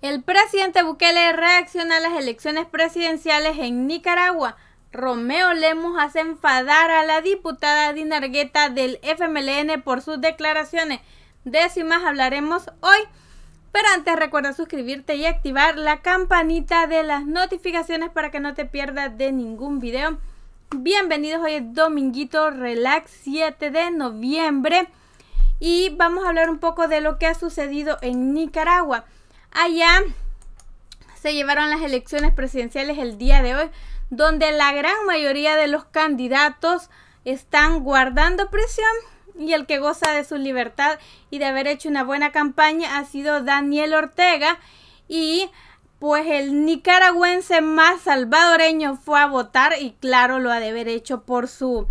El presidente Bukele reacciona a las elecciones presidenciales en Nicaragua. Romeo Lemos hace enfadar a la diputada Dinargueta del FMLN por sus declaraciones. De más hablaremos hoy. Pero antes recuerda suscribirte y activar la campanita de las notificaciones para que no te pierdas de ningún video. Bienvenidos, hoy es Dominguito Relax 7 de noviembre y vamos a hablar un poco de lo que ha sucedido en Nicaragua. Allá se llevaron las elecciones presidenciales el día de hoy, donde la gran mayoría de los candidatos están guardando prisión y el que goza de su libertad y de haber hecho una buena campaña ha sido Daniel Ortega y pues el nicaragüense más salvadoreño fue a votar y claro lo ha de haber hecho por su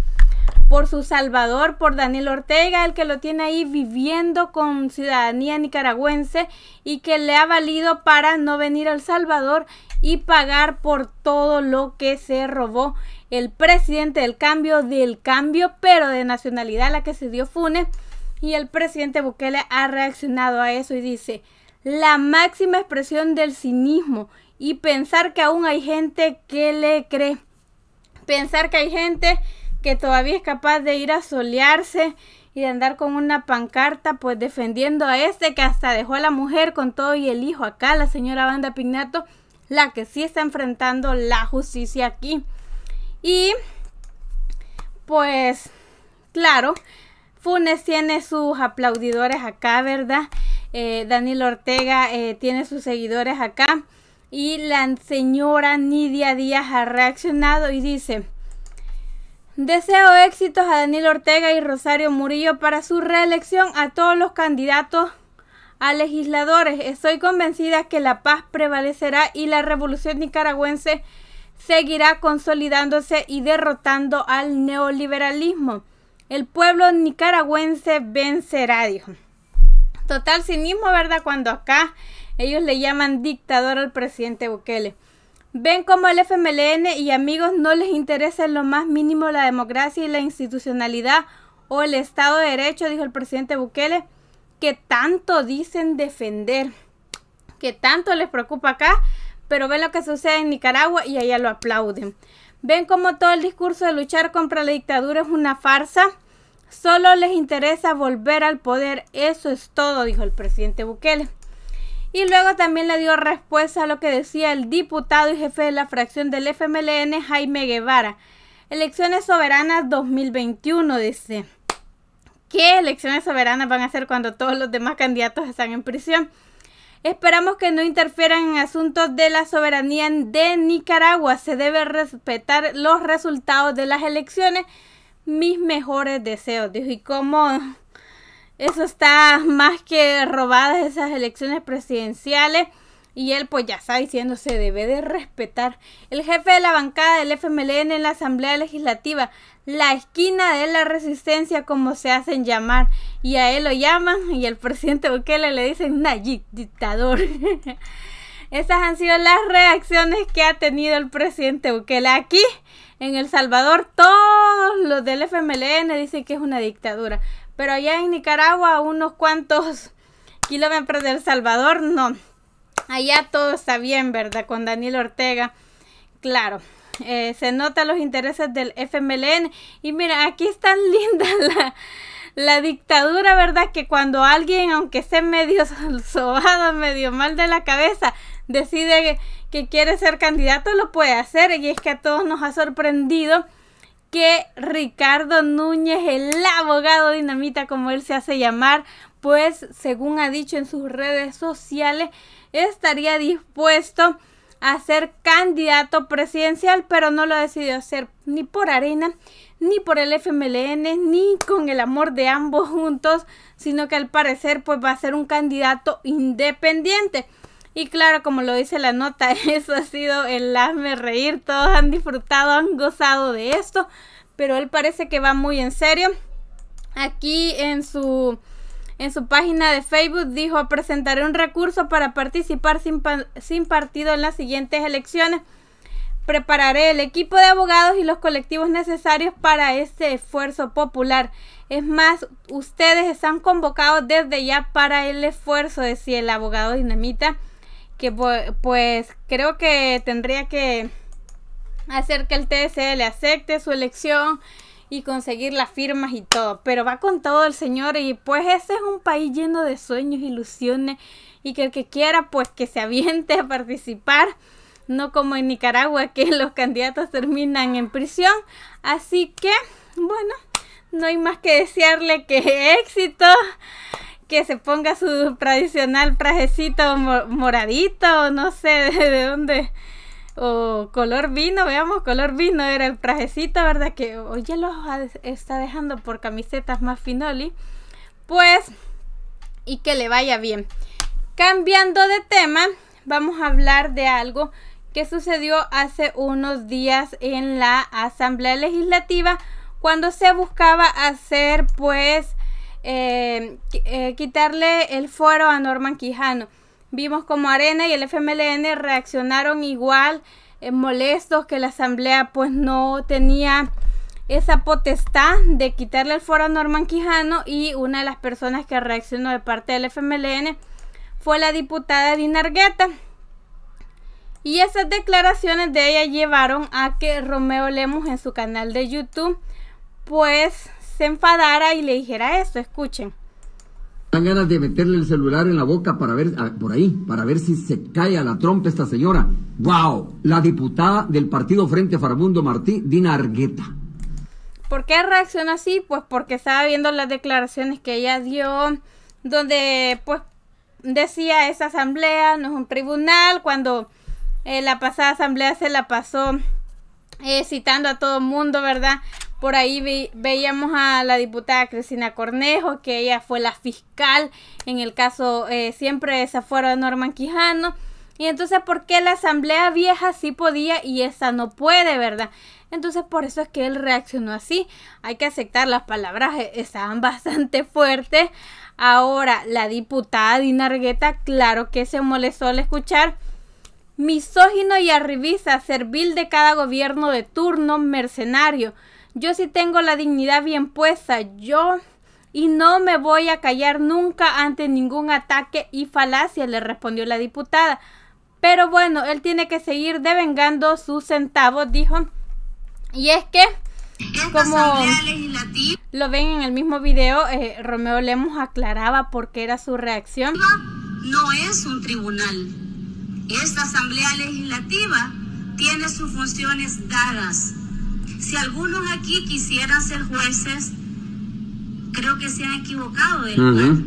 por su Salvador, por Daniel Ortega, el que lo tiene ahí viviendo con ciudadanía nicaragüense y que le ha valido para no venir al Salvador y pagar por todo lo que se robó el presidente del cambio, del cambio, pero de nacionalidad la que se dio Funes. Y el presidente Bukele ha reaccionado a eso y dice, la máxima expresión del cinismo y pensar que aún hay gente que le cree. Pensar que hay gente que todavía es capaz de ir a solearse y de andar con una pancarta pues defendiendo a este que hasta dejó a la mujer con todo y el hijo acá, la señora Banda Pignato, la que sí está enfrentando la justicia aquí. Y pues claro, Funes tiene sus aplaudidores acá, ¿verdad? Eh, Daniel Ortega eh, tiene sus seguidores acá. Y la señora Nidia Díaz ha reaccionado y dice, Deseo éxitos a Daniel Ortega y Rosario Murillo para su reelección a todos los candidatos a legisladores. Estoy convencida que la paz prevalecerá y la revolución nicaragüense seguirá consolidándose y derrotando al neoliberalismo. El pueblo nicaragüense vencerá, dijo. Total cinismo, ¿verdad? Cuando acá ellos le llaman dictador al presidente Bukele. Ven cómo el FMLN y amigos no les interesa en lo más mínimo la democracia y la institucionalidad o el Estado de Derecho, dijo el presidente Bukele, que tanto dicen defender, que tanto les preocupa acá, pero ven lo que sucede en Nicaragua y allá lo aplauden. Ven cómo todo el discurso de luchar contra la dictadura es una farsa. Solo les interesa volver al poder, eso es todo, dijo el presidente Bukele. Y luego también le dio respuesta a lo que decía el diputado y jefe de la fracción del FMLN, Jaime Guevara. Elecciones soberanas 2021, dice. ¿Qué elecciones soberanas van a hacer cuando todos los demás candidatos están en prisión? Esperamos que no interfieran en asuntos de la soberanía de Nicaragua. Se debe respetar los resultados de las elecciones. Mis mejores deseos, dijo. Y como eso está más que robadas esas elecciones presidenciales. Y él pues ya está diciendo se debe de respetar. El jefe de la bancada del FMLN en la Asamblea Legislativa, la esquina de la resistencia como se hacen llamar. Y a él lo llaman y al presidente Bukele le dicen Nayib, dictador. Esas han sido las reacciones que ha tenido el presidente Bukele aquí en El Salvador. Todos los del FMLN dicen que es una dictadura. Pero allá en Nicaragua, unos cuantos kilómetros del El Salvador, no. Allá todo está bien, ¿verdad? Con Daniel Ortega. Claro, eh, se nota los intereses del FMLN. Y mira, aquí está linda la, dictadura, ¿verdad? Que cuando alguien, aunque esté medio sobado, medio mal de la cabeza, decide que quiere ser candidato, lo puede hacer. Y es que a todos nos ha sorprendido que Ricardo Núñez, el abogado dinamita como él se hace llamar, pues según ha dicho en sus redes sociales, estaría dispuesto a ser candidato presidencial, pero no lo decidió hacer ni por arena, ni por el FMLN, ni con el amor de ambos juntos, sino que al parecer pues va a ser un candidato independiente. Y claro, como lo dice la nota, eso ha sido el hazme reír. Todos han disfrutado, han gozado de esto. Pero él parece que va muy en serio. Aquí en su en su página de Facebook dijo presentaré un recurso para participar sin, sin, partido en las siguientes elecciones. Prepararé el equipo de abogados y los colectivos necesarios para este esfuerzo popular. Es más, ustedes están convocados desde ya para el esfuerzo, decía el abogado Dinamita que pues creo que tendría que hacer que el TSE le acepte su elección y conseguir las firmas y todo. Pero va con todo el señor y pues ese es un país lleno de sueños, ilusiones y que el que quiera pues que se aviente a participar. No como en Nicaragua que los candidatos terminan en prisión. Así que, bueno, no hay más que desearle que éxito que se ponga su tradicional trajecito moradito, no sé de dónde, o color vino, veamos, color vino era el trajecito, ¿verdad? Que hoy ya lo está dejando por camisetas más finoli, pues, y que le vaya bien. Cambiando de tema, vamos a hablar de algo que sucedió hace unos días en la Asamblea Legislativa cuando se buscaba hacer pues eh, eh, quitarle el foro a Norman Quijano. Vimos como Arena y el FMLN reaccionaron igual, eh, molestos que la asamblea pues no tenía esa potestad de quitarle el foro a Norman Quijano y una de las personas que reaccionó de parte del FMLN fue la diputada Dinargueta. Y esas declaraciones de ella llevaron a que Romeo Lemos en su canal de YouTube pues se enfadara y le dijera esto, escuchen. Dan ganas de meterle el celular en la boca para ver, ah, por ahí, para ver si se cae la trompa esta señora. ¡Wow! La diputada del partido Frente Farmundo Martí, Dina Argueta. ¿Por qué reacciona así? Pues porque estaba viendo las declaraciones que ella dio, donde pues decía esa asamblea no es un tribunal, cuando eh, la pasada asamblea se la pasó eh, citando a todo el mundo, ¿verdad? Por ahí veíamos a la diputada Cristina Cornejo, que ella fue la fiscal en el caso eh, siempre fuera de Norman Quijano. Y entonces, ¿por qué la asamblea vieja sí podía y esa no puede, verdad? Entonces, por eso es que él reaccionó así. Hay que aceptar las palabras, eh, estaban bastante fuertes. Ahora, la diputada Dinargueta, claro que se molestó al escuchar. Misógino y arribista, servil de cada gobierno de turno, mercenario. Yo sí tengo la dignidad bien puesta, yo... Y no me voy a callar nunca ante ningún ataque y falacia, le respondió la diputada. Pero bueno, él tiene que seguir devengando sus centavos, dijo. Y es que, como lo ven en el mismo video, eh, Romeo Lemos aclaraba por qué era su reacción. No es un tribunal. Esta Asamblea Legislativa tiene sus funciones dadas si algunos aquí quisieran ser jueces, creo que se han equivocado de lugar.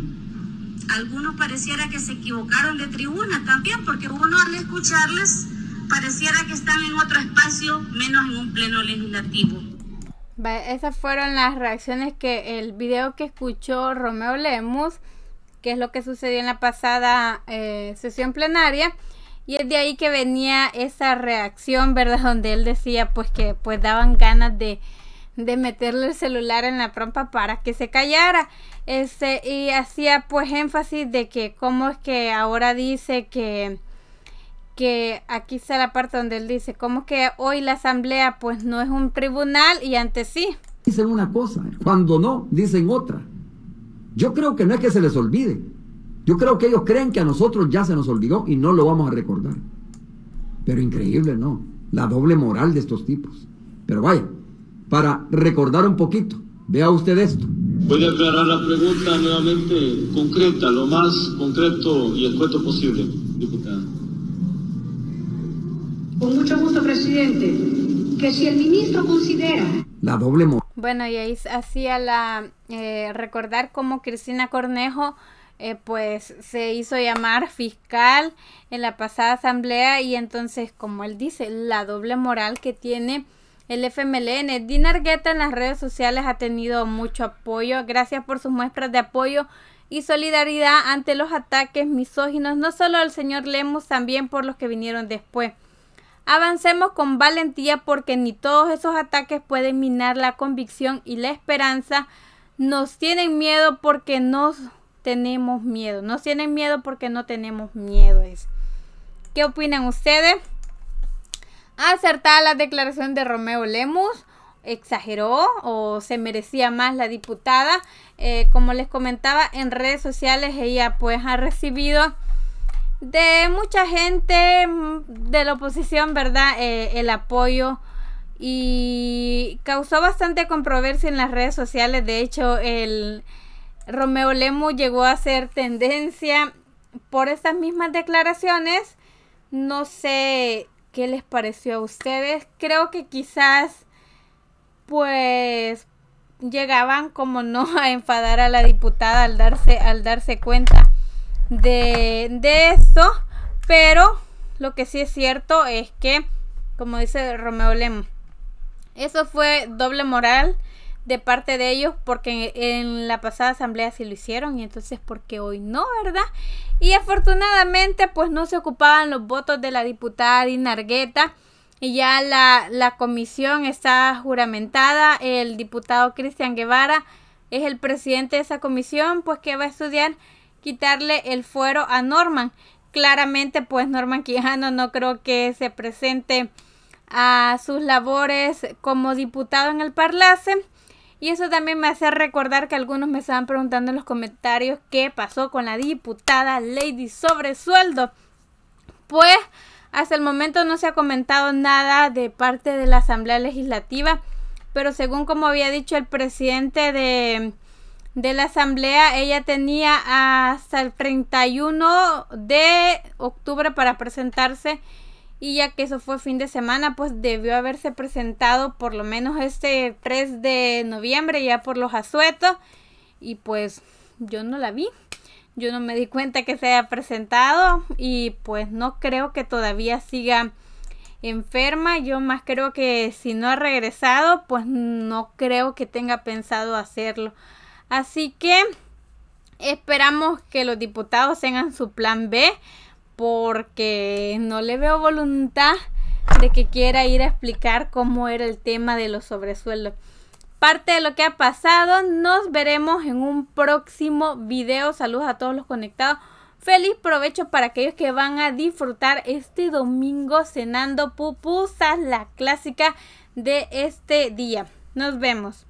Algunos pareciera que se equivocaron de tribuna también, porque uno al escucharles pareciera que están en otro espacio, menos en un pleno legislativo. Esas fueron las reacciones que el video que escuchó Romeo Lemus, que es lo que sucedió en la pasada eh, sesión plenaria. Y es de ahí que venía esa reacción, ¿verdad? Donde él decía pues que pues daban ganas de, de meterle el celular en la trompa para que se callara. Este, y hacía pues énfasis de que cómo es que ahora dice que, que aquí está la parte donde él dice, cómo es que hoy la asamblea pues no es un tribunal y antes sí. Dicen una cosa, cuando no, dicen otra. Yo creo que no es que se les olvide, yo creo que ellos creen que a nosotros ya se nos olvidó y no lo vamos a recordar. Pero increíble, ¿no? La doble moral de estos tipos. Pero vaya, para recordar un poquito, vea usted esto. Voy a aclarar la pregunta nuevamente concreta, lo más concreto y escueto posible, diputada. Con mucho gusto, presidente. Que si el ministro considera... La doble moral. Bueno, y ahí hacía la... Eh, recordar cómo Cristina Cornejo eh, pues se hizo llamar fiscal en la pasada asamblea y entonces, como él dice, la doble moral que tiene el FMLN. Dinargueta en las redes sociales ha tenido mucho apoyo. Gracias por sus muestras de apoyo y solidaridad ante los ataques misóginos, no solo al señor Lemos, también por los que vinieron después. Avancemos con valentía porque ni todos esos ataques pueden minar la convicción y la esperanza. Nos tienen miedo porque nos tenemos miedo. no tienen miedo porque no tenemos miedo. Es. ¿Qué opinan ustedes? ¿Acertada la declaración de Romeo Lemus? ¿Exageró o se merecía más la diputada? Eh, como les comentaba en redes sociales, ella pues ha recibido de mucha gente mm, de la oposición, ¿verdad? Eh, el apoyo y causó bastante controversia en las redes sociales. De hecho, el, Romeo Lemo llegó a ser tendencia por estas mismas declaraciones. No sé qué les pareció a ustedes. Creo que quizás pues llegaban como no a enfadar a la diputada al darse, al darse cuenta de, de esto. Pero lo que sí es cierto es que, como dice Romeo Lemo, eso fue doble moral de parte de ellos porque en la pasada asamblea sí lo hicieron y entonces porque hoy no, ¿verdad? Y afortunadamente pues no se ocupaban los votos de la diputada Dinargueta y ya la, la comisión está juramentada, el diputado Cristian Guevara es el presidente de esa comisión pues que va a estudiar quitarle el fuero a Norman. Claramente pues Norman Quijano no creo que se presente a sus labores como diputado en el Parlace y eso también me hace recordar que algunos me estaban preguntando en los comentarios qué pasó con la diputada Lady sobre sueldo. Pues hasta el momento no se ha comentado nada de parte de la Asamblea Legislativa, pero según como había dicho el presidente de, de la Asamblea, ella tenía hasta el 31 de octubre para presentarse y ya que eso fue fin de semana, pues debió haberse presentado por lo menos este 3 de noviembre ya por los asuetos. Y pues yo no la vi. Yo no me di cuenta que se haya presentado y pues no creo que todavía siga enferma. Yo más creo que si no ha regresado, pues no creo que tenga pensado hacerlo. Así que esperamos que los diputados tengan su plan B porque no le veo voluntad de que quiera ir a explicar cómo era el tema de los sobresueldos. Parte de lo que ha pasado, nos veremos en un próximo video. Saludos a todos los conectados. Feliz provecho para aquellos que van a disfrutar este domingo cenando pupusas, la clásica de este día. Nos vemos.